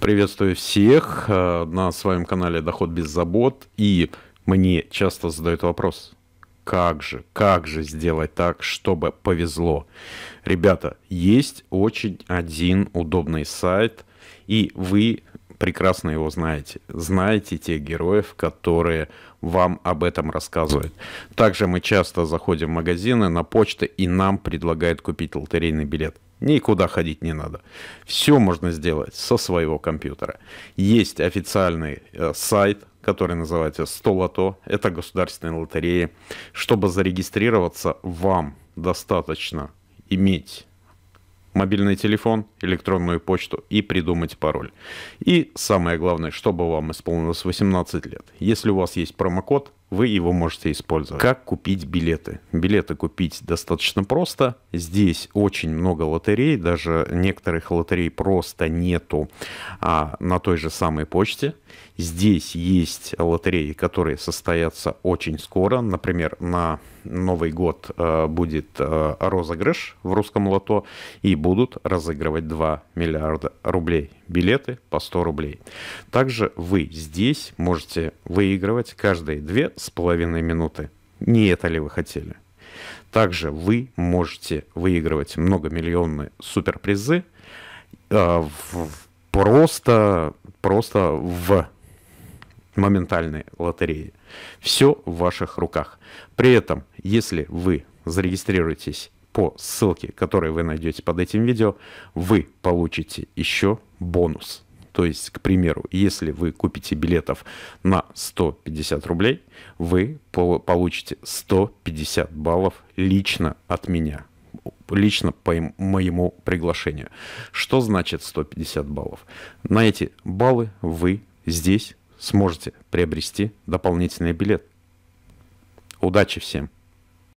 Приветствую всех э, на своем канале «Доход без забот». И мне часто задают вопрос, как же, как же сделать так, чтобы повезло? Ребята, есть очень один удобный сайт, и вы прекрасно его знаете. Знаете тех героев, которые вам об этом рассказывают. Также мы часто заходим в магазины, на почты, и нам предлагают купить лотерейный билет. Никуда ходить не надо. Все можно сделать со своего компьютера. Есть официальный э, сайт, который называется «Столото». Это государственные лотереи. Чтобы зарегистрироваться, вам достаточно иметь мобильный телефон, электронную почту и придумать пароль. И самое главное, чтобы вам исполнилось 18 лет. Если у вас есть промокод, вы его можете использовать. Как купить билеты? Билеты купить достаточно просто. Здесь очень много лотерей, даже некоторых лотерей просто нету а, на той же самой почте. Здесь есть лотереи, которые состоятся очень скоро. Например, на Новый год э, будет э, розыгрыш в русском лото и будут разыгрывать 2 миллиарда рублей билеты по 100 рублей. Также вы здесь можете выигрывать каждые 2,5 минуты. Не это ли вы хотели? Также вы можете выигрывать многомиллионные суперпризы э, в, просто, просто в моментальной лотереи. Все в ваших руках. При этом, если вы зарегистрируетесь по ссылке, которую вы найдете под этим видео, вы получите еще бонус. То есть, к примеру, если вы купите билетов на 150 рублей, вы получите 150 баллов лично от меня лично по моему приглашению. Что значит 150 баллов? На эти баллы вы здесь сможете приобрести дополнительный билет. Удачи всем!